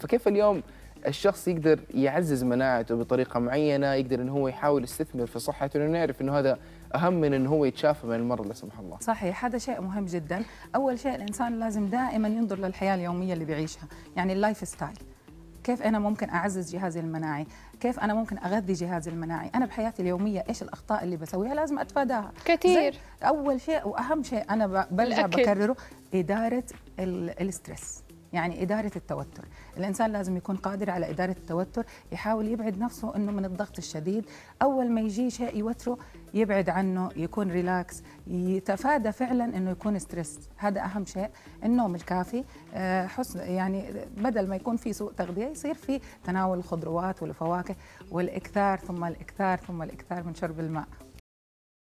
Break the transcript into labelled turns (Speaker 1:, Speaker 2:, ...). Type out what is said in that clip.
Speaker 1: فكيف اليوم الشخص يقدر يعزز مناعته بطريقه معينه يقدر ان هو يحاول يستثمر في صحته لانه نعرف انه هذا اهم من انه هو يتشافى من المرض لا سمح الله
Speaker 2: صحيح هذا شيء مهم جدا اول شيء الانسان لازم دائما ينظر للحياه اليوميه اللي بيعيشها يعني اللايف ستايل كيف انا ممكن اعزز جهازي المناعي كيف انا ممكن اغذي جهازي المناعي انا بحياتي اليوميه ايش الاخطاء اللي بسويها لازم اتفاداها كثير اول شيء واهم شيء انا برجع بكرره اداره الستريس يعني إدارة التوتر الإنسان لازم يكون قادر على إدارة التوتر يحاول يبعد نفسه أنه من الضغط الشديد أول ما يجي شيء يوتره يبعد عنه يكون ريلاكس يتفادى فعلا أنه يكون ستريس هذا أهم شيء النوم الكافي آه، حسن يعني بدل ما يكون في
Speaker 3: سوء تغذية يصير في تناول الخضروات والفواكه والإكثار ثم الإكثار ثم الإكثار من شرب الماء